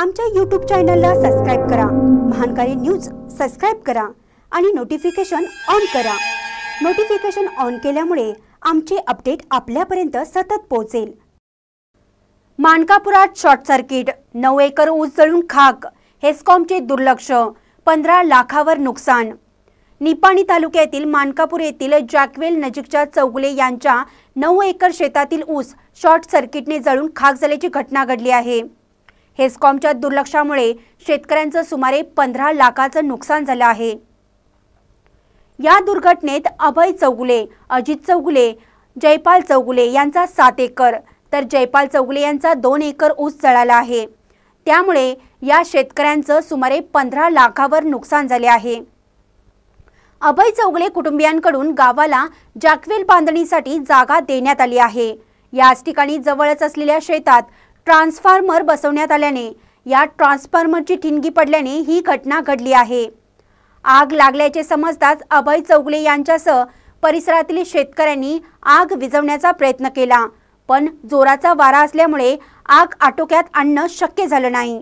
आमच्या यूट्यूब चॅनलला सबस्क्राईब करा महानकारी न्यूज सबस्क्राईब करा आणि नोटिफिकेशन ऑन करा नोटिफिकेशन ऑन केल्यामुळे आमचे अपडेट आपल्यापर्यंत सतत पोहोचेल मानकापुरात शॉर्ट सर्किट नऊ एकर ऊस जळून खाक हेस्कॉमचे दुर्लक्ष पंधरा लाखावर नुकसान निपाणी तालुक्यातील मानकापूर येथील जॅकवेल नजीकच्या चौगुले यांच्या नऊ एकर शेतातील ऊस शॉर्ट सर्किटने जळून खाक झाल्याची घटना घडली आहे हेस्कॉमच्या दुर्लक्षामुळे शेतकऱ्यांचं सुमारे पंधरा लाखाचं नुकसान झालं आहे या दुर्घटनेत अभय चौगुले अजित चौगुले जयपाल चौगुले यांचा सात एकर तर जयपाल चौगुले यांचा दोन एकर ऊस जळाला आहे त्यामुळे या शेतकऱ्यांचं सुमारे पंधरा लाखावर नुकसान झाले आहे अभय चौगुले कुटुंबियांकडून गावाला जाकवेल बांधणीसाठी जागा देण्यात आली आहे याच ठिकाणी जवळच असलेल्या शेतात ट्रान्सफॉर्मर बसवण्यात आल्याने या ट्रान्सफॉर्मरची ठिणगी पडल्याने ही घटना घडली आहे आग लागल्याचे समजताच अभय चौगले यांच्यासह परिसरातील शेतकऱ्यांनी आग विझवण्याचा प्रयत्न केला पण जोराचा वारा असल्यामुळे आग आटोक्यात आणणं शक्य झालं नाही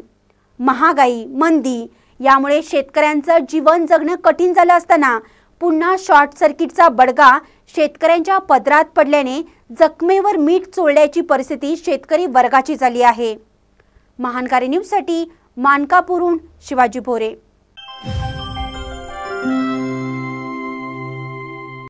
महागाई मंदी यामुळे शेतकऱ्यांचं जीवन जगणं कठीण झालं असताना पुन्हा शॉर्ट सर्किटचा बडगा शेतकऱ्यांच्या पदरात पडल्याने जखमेवर मीठ चोळल्याची परिस्थिती शेतकरी वर्गाची झाली आहे महानकारी न्यूजसाठी मानकापूरहून शिवाजी भोरे